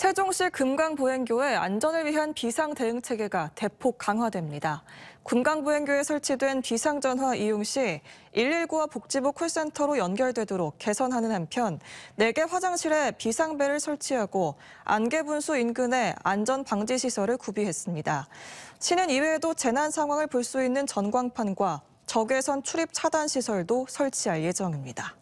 세종시 금강보행교의 안전을 위한 비상대응체계가 대폭 강화됩니다. 금강보행교에 설치된 비상전화 이용 시 119와 복지부 콜센터로 연결되도록 개선하는 한편 4개 화장실에 비상벨을 설치하고 안개분수 인근에 안전방지시설을 구비했습니다. 시는 이외에도 재난 상황을 볼 수 있는 전광판과 적외선 출입 차단 시설도 설치할 예정입니다.